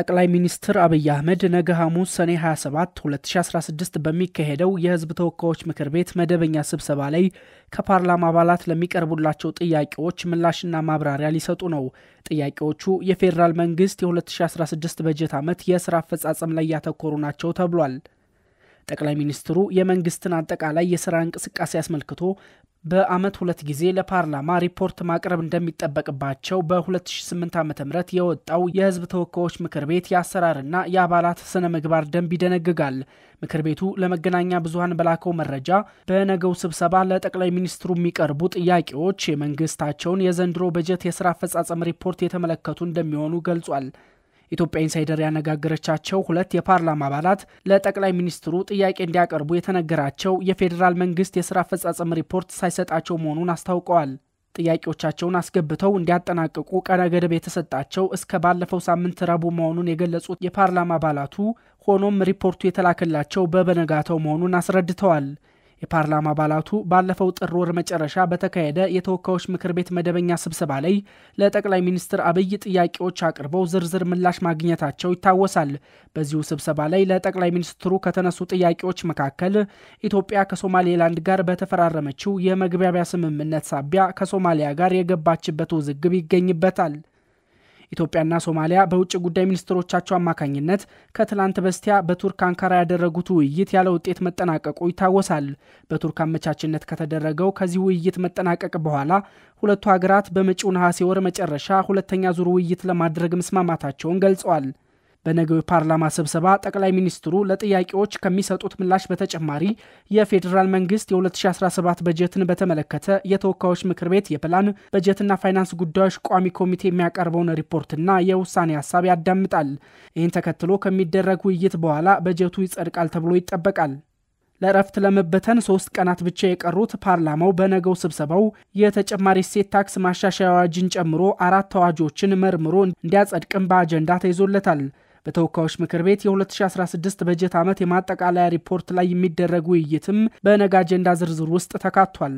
ጠቅላይ ሚኒስትር አብይ አህመድ ነገ ሐሙስ ሰኔ 27 2016 በሚካሄደው የህዝብ ተወካዮች ምክር ቤት መደበኛ ስብሰባ ላይ ከፓርላማ አባላት ለሚቀርቡላቸው ጥያቄዎች ምላሽና ማብራሪያ ሊሰጡ ነው። ጥያቄዎቹ የፌዴራል መንግስት የ2016 በጀት ዓመት የሥራ አፈጻጸም ላይ ያተኮሩ ናቸው ተብሏል። ጠቅላይ ሚኒስትሩ የመንግስትን አጠቃላይ የሥራ እንቅስቃሴ አስመልክቶ በአመት ሁለት ጊዜ ለፓርላማ ሪፖርት ማቅረብ እንደሚጠበቅባቸው በ2008 ዓ ም የወጣው የህዝብ ተወካዮች ምክር ቤት የአሰራርና የአባላት ስነ ምግባር ደንብ ይደነግጋል። ምክር ቤቱ ለመገናኛ ብዙሀን በላከው መረጃ በነገው ስብሰባ ለጠቅላይ ሚኒስትሩ የሚቀርቡ ጥያቄዎች የመንግስታቸውን የዘንድሮ በጀት የስራ አፈጻጸም ሪፖርት የተመለከቱ እንደሚሆኑ ገልጿል። ኢትዮጵያ ኢንሳይደር ያነጋገረቻቸው ሁለት የፓርላማ አባላት ለጠቅላይ ሚኒስትሩ ጥያቄ እንዲያቀርቡ የተነገራቸው የፌዴራል መንግስት የስራ አፈጻጸም ሪፖርት ሳይሰጣቸው መሆኑን አስታውቀዋል። ጥያቄዎቻቸውን አስገብተው እንዲያጠናቅቁ ቀነ ገደብ የተሰጣቸው እስከ ባለፈው ሳምንት ረቡዕ መሆኑን የገለጹት የፓርላማ አባላቱ ሆኖም ሪፖርቱ የተላከላቸው በበነጋተው መሆኑን አስረድተዋል። የፓርላማ አባላቱ ባለፈው ጥር ወር መጨረሻ በተካሄደ የተወካዮች ምክር ቤት መደበኛ ስብሰባ ላይ ለጠቅላይ ሚኒስትር አብይ ጥያቄዎች አቅርበው ዝርዝር ምላሽ ማግኘታቸው ይታወሳል። በዚሁ ስብሰባ ላይ ለጠቅላይ ሚኒስትሩ ከተነሱ ጥያቄዎች መካከል ኢትዮጵያ ከሶማሌላንድ ጋር በተፈራረመችው የመግባቢያ ስምምነት ሳቢያ ከሶማሊያ ጋር የገባችበት ውዝግብ ይገኝበታል። ኢትዮጵያና ሶማሊያ በውጭ ጉዳይ ሚኒስትሮቻቸው አማካኝነት ከትላንት በስቲያ በቱርክ አንካራ ያደረጉት ውይይት ያለ ውጤት መጠናቀቁ ይታወሳል። በቱርክ አመቻችነት ከተደረገው ከዚህ ውይይት መጠናቀቅ በኋላ ሁለቱ ሀገራት በመጪው ነሐሴ ወር መጨረሻ ሁለተኛ ዙር ውይይት ለማድረግ መስማማታቸውን ገልጸዋል። በነገው የፓርላማ ስብሰባ ጠቅላይ ሚኒስትሩ ለጥያቄዎች ከሚሰጡት ምላሽ በተጨማሪ የፌዴራል መንግስት የ2017 በጀትን በተመለከተ የተወካዮች ምክር ቤት የፕላን በጀትና ፋይናንስ ጉዳዮች ቋሚ ኮሚቴ የሚያቀርበውን ሪፖርትና የውሳኔ ሀሳብ ያዳምጣል። ይህን ተከትሎ ከሚደረግ ውይይት በኋላ በጀቱ ይጸድቃል ተብሎ ይጠበቃል። ለእረፍት ለመበተን ሶስት ቀናት ብቻ የቀሩት ፓርላማው በነገው ስብሰባው የተጨማሪ እሴት ታክስ ማሻሻያ አዋጅን ጨምሮ አራት አዋጆችን መርምሮ እንዲያጸድቅም በአጀንዳ ተይዞለታል። በተወካዮች ምክር ቤት የ2016 በጀት ዓመት የማጠቃለያ ሪፖርት ላይ የሚደረግ ውይይትም በነገ አጀንዳ ዝርዝር ውስጥ ተካቷል።